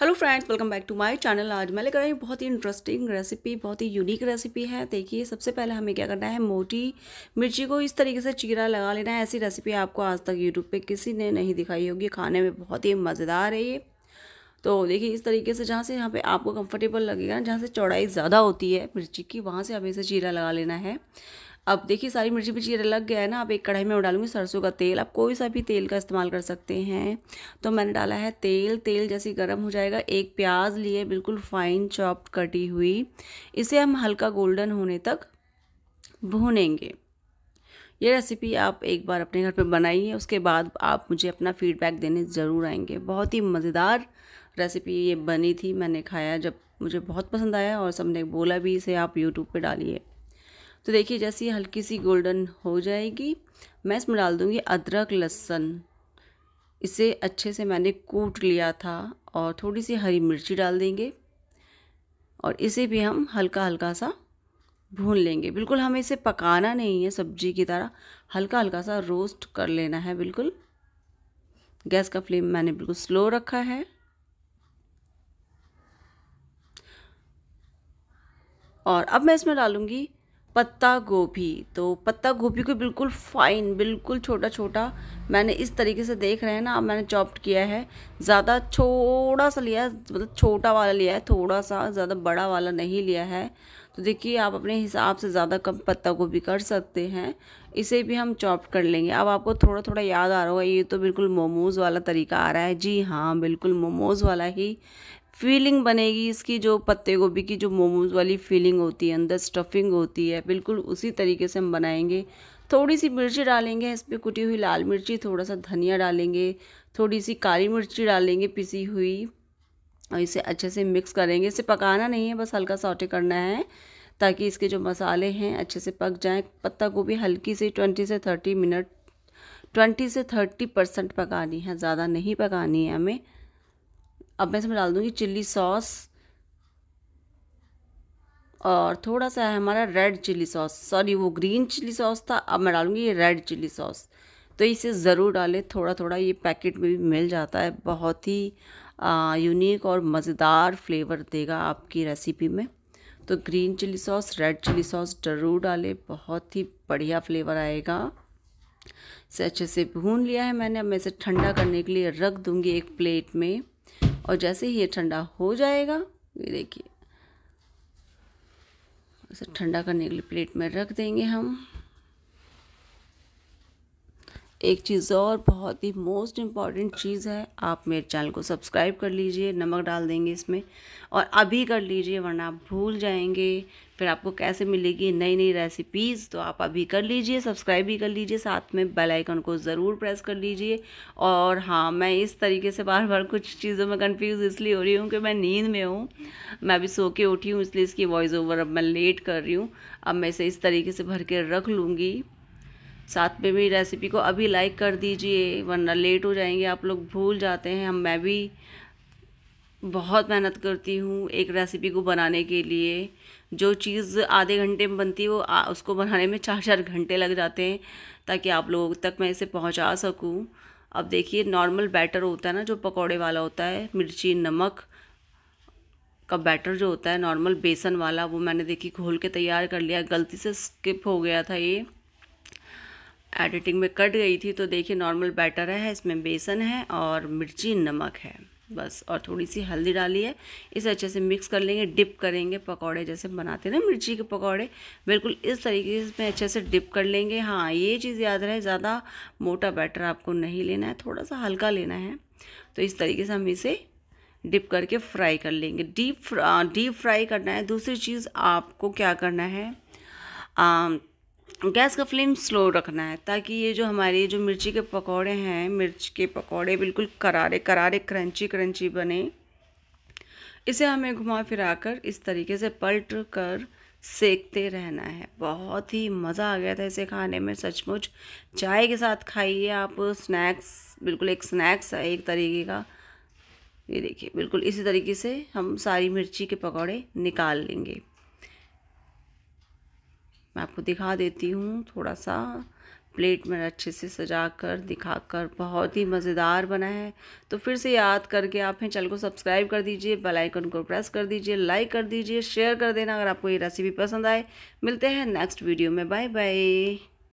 hello friends welcome back to my channel आज मैं लेकर आई बहुत ही इंटरेस्टिंग रेसिपी बहुत ही यूनिक रेसिपी है देखिए सबसे पहले हमें क्या करना है मोटी मिर्ची को इस तरीके से चीरा लगा लेना है ऐसी रेसिपी आपको आज तक यूट्यूब पे किसी ने नहीं दिखाई होगी खाने में बहुत ही मज़ेदार है ये तो देखिए इस तरीके से जहाँ से यहाँ पर आपको कंफर्टेबल लगेगा जहाँ से चौड़ाई ज़्यादा होती है मिर्ची की वहाँ से हमें इसे चीरा लगा लेना है अब देखिए सारी मिर्ची मिर्ची लग गया है ना आप एक कढ़ाई में डालूंगी सरसों का तेल आप कोई सा भी तेल का इस्तेमाल कर सकते हैं तो मैंने डाला है तेल तेल जैसे गर्म हो जाएगा एक प्याज लिए बिल्कुल फाइन चॉप्ड कटी हुई इसे हम हल्का गोल्डन होने तक भूनेंगे ये रेसिपी आप एक बार अपने घर पर बनाइए उसके बाद आप मुझे अपना फीडबैक देने ज़रूर आएंगे बहुत ही मज़ेदार रेसिपी ये बनी थी मैंने खाया जब मुझे बहुत पसंद आया और सबने बोला भी इसे आप यूट्यूब पे डालिए तो देखिए जैसे हल्की सी गोल्डन हो जाएगी मैं इसमें डाल दूँगी अदरक लहसन इसे अच्छे से मैंने कूट लिया था और थोड़ी सी हरी मिर्ची डाल देंगे और इसे भी हम हल्का हल्का सा भून लेंगे बिल्कुल हमें इसे पकाना नहीं है सब्जी की तरह हल्का हल्का सा रोस्ट कर लेना है बिल्कुल गैस का फ्लेम मैंने बिल्कुल स्लो रखा है और अब मैं इसमें डालूँगी पत्ता गोभी तो पत्ता गोभी को बिल्कुल फाइन बिल्कुल छोटा छोटा मैंने इस तरीके से देख रहे हैं ना अब मैंने चॉप्ड किया है ज़्यादा छोटा सा लिया है मतलब छोटा वाला लिया है थोड़ा सा ज़्यादा बड़ा वाला नहीं लिया है तो देखिए आप अपने हिसाब से ज़्यादा कम पत्ता गोभी कर सकते हैं इसे भी हम चॉप कर लेंगे अब आपको थोड़ा थोड़ा याद आ रहा होगा ये तो बिल्कुल मोमोज़ वाला तरीका आ रहा है जी हाँ बिल्कुल मोमोज़ वाला ही फीलिंग बनेगी इसकी जो पत्ते गोभी की जो मोमोज वाली फीलिंग होती है अंदर स्टफिंग होती है बिल्कुल उसी तरीके से हम बनाएंगे थोड़ी सी मिर्ची डालेंगे इस पर कुटी हुई लाल मिर्ची थोड़ा सा धनिया डालेंगे थोड़ी सी काली मिर्ची डालेंगे पिसी हुई और इसे अच्छे से मिक्स करेंगे इसे पकाना नहीं है बस हल्का सॉटे करना है ताकि इसके जो मसाले हैं अच्छे से पक जाएं पत्ता गोभी हल्की सी ट्वेंटी से थर्टी मिनट ट्वेंटी से थर्टी परसेंट पकानी है ज़्यादा नहीं पकानी है हमें अब मैं इसमें डाल दूँगी चिल्ली सॉस और थोड़ा सा है हमारा रेड चिल्ली सॉस सॉरी वो ग्रीन चिल्ली सॉस था अब मैं डालूँगी ये रेड चिल्ली सॉस तो इसे ज़रूर डालें थोड़ा थोड़ा ये पैकेट में भी मिल जाता है बहुत ही यूनिक और मज़ेदार फ्लेवर देगा आपकी रेसिपी में तो green chilli sauce red chilli sauce ज़रूर डालें बहुत ही बढ़िया फ्लेवर आएगा इसे अच्छे से भून लिया है मैंने अब मैं इसे ठंडा करने के लिए रख दूँगी एक प्लेट में और जैसे ही ये ठंडा हो जाएगा ये देखिए इसे ठंडा करने के लिए प्लेट में रख देंगे हम एक चीज़ और बहुत ही मोस्ट इम्पॉर्टेंट चीज़ है आप मेरे चैनल को सब्सक्राइब कर लीजिए नमक डाल देंगे इसमें और अभी कर लीजिए वरना आप भूल जाएंगे फिर आपको कैसे मिलेगी नई नई रेसिपीज़ तो आप अभी कर लीजिए सब्सक्राइब भी कर लीजिए साथ में बेल आइकन को ज़रूर प्रेस कर लीजिए और हाँ मैं इस तरीके से बार बार कुछ चीज़ों में कंफ्यूज इसलिए हो रही हूँ कि मैं नींद में हूँ मैं अभी सो के उठी हूँ इसलिए इसकी वॉइस ओवर अब मैं लेट कर रही हूँ अब मैं इसे इस तरीके से भर के रख लूँगी साथ में मेरी रेसिपी को अभी लाइक कर दीजिए वरना लेट हो जाएंगे आप लोग भूल जाते हैं हम मैं भी बहुत मेहनत करती हूँ एक रेसिपी को बनाने के लिए जो चीज़ आधे घंटे में बनती है वो आ, उसको बनाने में चार चार घंटे लग जाते हैं ताकि आप लोगों तक मैं इसे पहुँचा सकूँ अब देखिए नॉर्मल बैटर होता है ना जो पकौड़े वाला होता है मिर्ची नमक का बैटर जो होता है नॉर्मल बेसन वाला वो मैंने देखी घोल के तैयार कर लिया गलती से स्किप हो गया था ये एडिटिंग में कट गई थी तो देखिए नॉर्मल बैटर है इसमें बेसन है और मिर्ची नमक है बस और थोड़ी सी हल्दी डाली है इसे अच्छे से मिक्स कर लेंगे डिप करेंगे पकौड़े जैसे बनाते ना मिर्ची के पकौड़े बिल्कुल इस तरीके से इसमें अच्छे से डिप कर लेंगे हाँ ये चीज़ याद रहे ज़्यादा मोटा बैटर आपको नहीं लेना है थोड़ा सा हल्का लेना है तो इस तरीके से हम इसे डिप करके फ्राई कर लेंगे डीप डीप फ्राई करना है दूसरी चीज़ आपको क्या करना है आ, गैस का फ्लेम स्लो रखना है ताकि ये जो हमारे जो मिर्ची के पकौड़े हैं मिर्च के पकौड़े बिल्कुल करारे करारे क्रंची क्रंची बने इसे हमें घुमा फिरा कर इस तरीके से पलट कर सेकते रहना है बहुत ही मज़ा आ गया था इसे खाने में सचमुच चाय के साथ खाइए आप स्नैक्स बिल्कुल एक स्नैक्स है एक तरीके का ये देखिए बिल्कुल इसी तरीके से हम सारी मिर्ची के पकौड़े निकाल लेंगे मैं आपको दिखा देती हूँ थोड़ा सा प्लेट में अच्छे से सजा कर दिखा कर बहुत ही मज़ेदार बना है तो फिर से याद करके आप हैं चैनल को सब्सक्राइब कर दीजिए बेल आइकन को प्रेस कर दीजिए लाइक कर दीजिए शेयर कर देना अगर आपको ये रेसिपी पसंद आए मिलते हैं नेक्स्ट वीडियो में बाय बाय